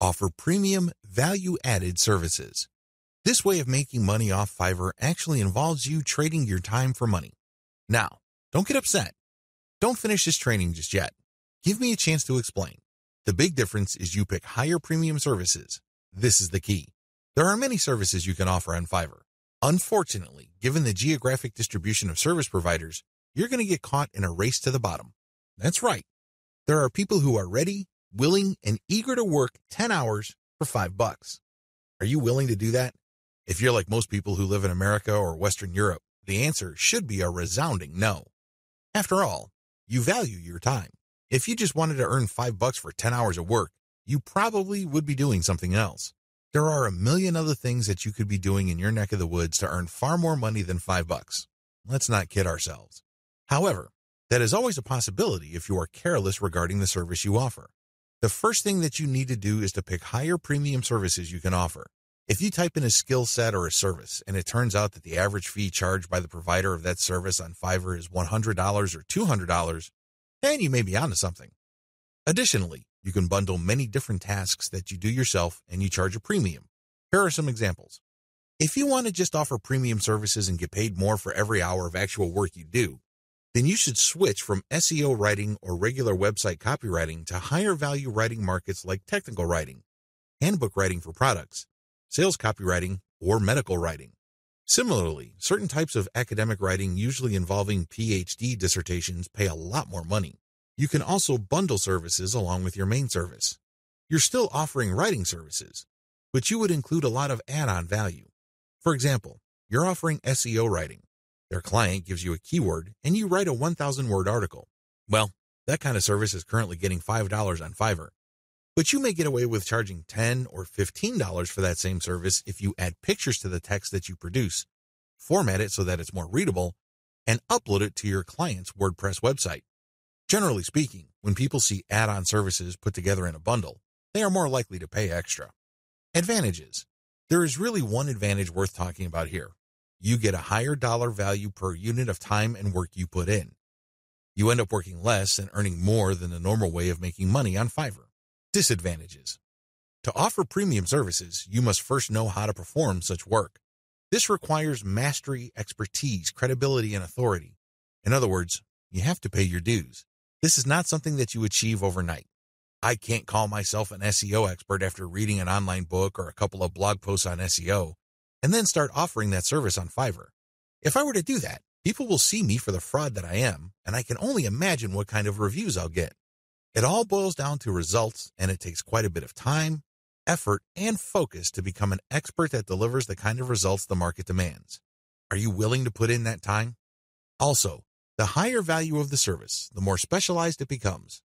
offer premium value-added services. This way of making money off Fiverr actually involves you trading your time for money. Now, don't get upset. Don't finish this training just yet. Give me a chance to explain. The big difference is you pick higher premium services. This is the key. There are many services you can offer on Fiverr. Unfortunately, given the geographic distribution of service providers, you're going to get caught in a race to the bottom. That's right. There are people who are ready, willing and eager to work 10 hours for five bucks. Are you willing to do that? If you're like most people who live in America or Western Europe, the answer should be a resounding no. After all, you value your time. If you just wanted to earn five bucks for 10 hours of work, you probably would be doing something else. There are a million other things that you could be doing in your neck of the woods to earn far more money than five bucks. Let's not kid ourselves. However, that is always a possibility if you are careless regarding the service you offer the first thing that you need to do is to pick higher premium services you can offer. If you type in a skill set or a service and it turns out that the average fee charged by the provider of that service on Fiverr is $100 or $200, then you may be onto something. Additionally, you can bundle many different tasks that you do yourself and you charge a premium. Here are some examples. If you want to just offer premium services and get paid more for every hour of actual work you do, then you should switch from SEO writing or regular website copywriting to higher value writing markets like technical writing, handbook writing for products, sales copywriting, or medical writing. Similarly, certain types of academic writing, usually involving PhD dissertations, pay a lot more money. You can also bundle services along with your main service. You're still offering writing services, but you would include a lot of add on value. For example, you're offering SEO writing their client gives you a keyword, and you write a 1,000 word article. Well, that kind of service is currently getting $5 on Fiverr. But you may get away with charging $10 or $15 for that same service if you add pictures to the text that you produce, format it so that it's more readable, and upload it to your client's WordPress website. Generally speaking, when people see add on services put together in a bundle, they are more likely to pay extra. Advantages There is really one advantage worth talking about here, you get a higher dollar value per unit of time and work you put in. You end up working less and earning more than the normal way of making money on Fiverr. Disadvantages To offer premium services, you must first know how to perform such work. This requires mastery, expertise, credibility, and authority. In other words, you have to pay your dues. This is not something that you achieve overnight. I can't call myself an SEO expert after reading an online book or a couple of blog posts on SEO and then start offering that service on Fiverr. If I were to do that, people will see me for the fraud that I am, and I can only imagine what kind of reviews I'll get. It all boils down to results, and it takes quite a bit of time, effort, and focus to become an expert that delivers the kind of results the market demands. Are you willing to put in that time? Also, the higher value of the service, the more specialized it becomes.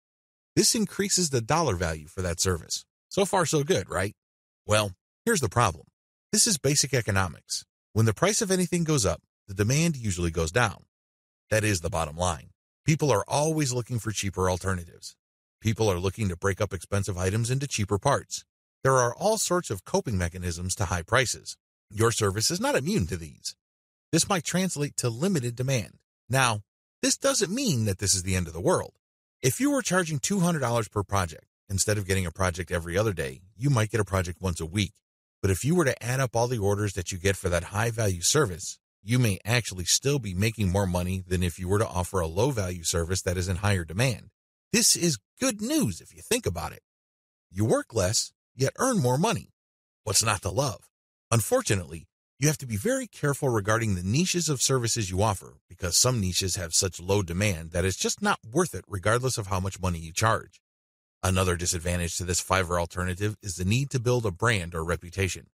This increases the dollar value for that service. So far, so good, right? Well, here's the problem. This is basic economics. When the price of anything goes up, the demand usually goes down. That is the bottom line. People are always looking for cheaper alternatives. People are looking to break up expensive items into cheaper parts. There are all sorts of coping mechanisms to high prices. Your service is not immune to these. This might translate to limited demand. Now, this doesn't mean that this is the end of the world. If you were charging $200 per project, instead of getting a project every other day, you might get a project once a week but if you were to add up all the orders that you get for that high value service, you may actually still be making more money than if you were to offer a low value service that is in higher demand. This is good news if you think about it. You work less, yet earn more money. What's not to love? Unfortunately, you have to be very careful regarding the niches of services you offer because some niches have such low demand that it's just not worth it regardless of how much money you charge. Another disadvantage to this fiverr alternative is the need to build a brand or reputation.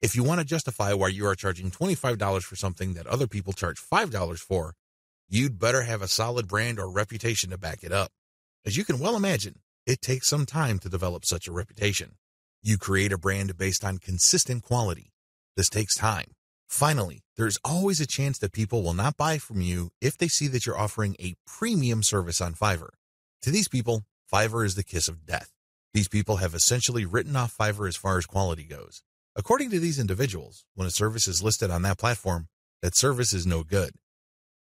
If you want to justify why you are charging $25 for something that other people charge $5 for, you'd better have a solid brand or reputation to back it up. As you can well imagine, it takes some time to develop such a reputation. You create a brand based on consistent quality. This takes time. Finally, there's always a chance that people will not buy from you if they see that you're offering a premium service on Fiverr. To these people, Fiverr is the kiss of death. These people have essentially written off Fiverr as far as quality goes. According to these individuals, when a service is listed on that platform, that service is no good.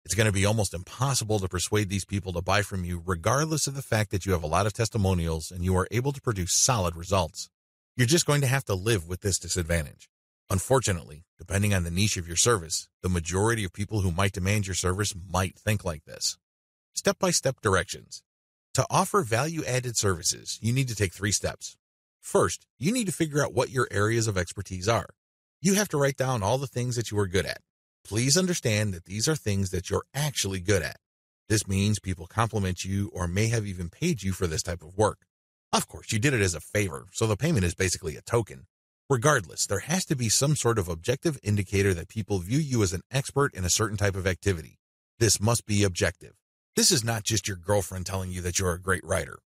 It's going to be almost impossible to persuade these people to buy from you, regardless of the fact that you have a lot of testimonials and you are able to produce solid results. You're just going to have to live with this disadvantage. Unfortunately, depending on the niche of your service, the majority of people who might demand your service might think like this. Step by step directions. To offer value added services, you need to take three steps. First, you need to figure out what your areas of expertise are. You have to write down all the things that you are good at. Please understand that these are things that you're actually good at. This means people compliment you or may have even paid you for this type of work. Of course, you did it as a favor, so the payment is basically a token. Regardless, there has to be some sort of objective indicator that people view you as an expert in a certain type of activity. This must be objective. This is not just your girlfriend telling you that you're a great writer.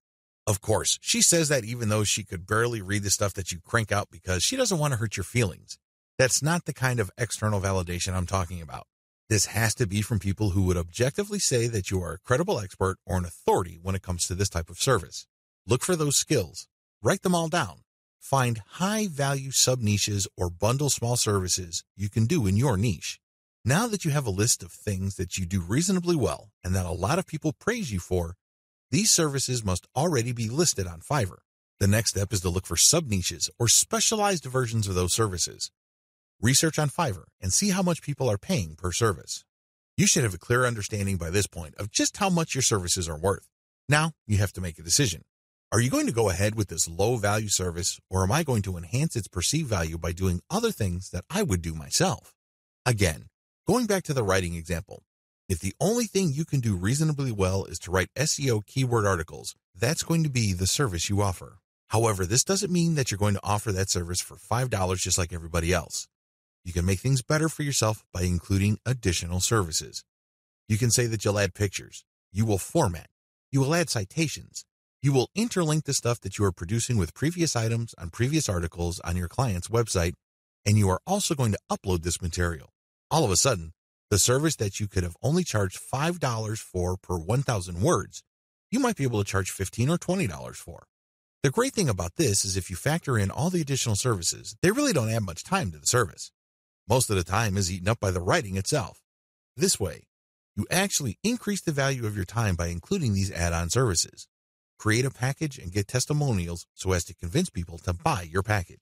Of course, she says that even though she could barely read the stuff that you crank out because she doesn't want to hurt your feelings. That's not the kind of external validation I'm talking about. This has to be from people who would objectively say that you are a credible expert or an authority when it comes to this type of service. Look for those skills. Write them all down. Find high value sub niches or bundle small services you can do in your niche. Now that you have a list of things that you do reasonably well and that a lot of people praise you for, these services must already be listed on Fiverr. The next step is to look for sub niches or specialized versions of those services. Research on Fiverr and see how much people are paying per service. You should have a clear understanding by this point of just how much your services are worth. Now you have to make a decision. Are you going to go ahead with this low value service or am I going to enhance its perceived value by doing other things that I would do myself? Again, Going back to the writing example, if the only thing you can do reasonably well is to write SEO keyword articles, that's going to be the service you offer. However, this doesn't mean that you're going to offer that service for $5 just like everybody else. You can make things better for yourself by including additional services. You can say that you'll add pictures, you will format, you will add citations, you will interlink the stuff that you are producing with previous items on previous articles on your client's website, and you are also going to upload this material. All of a sudden, the service that you could have only charged $5 for per 1,000 words, you might be able to charge $15 or $20 for. The great thing about this is if you factor in all the additional services, they really don't add much time to the service. Most of the time is eaten up by the writing itself. This way, you actually increase the value of your time by including these add-on services. Create a package and get testimonials so as to convince people to buy your package.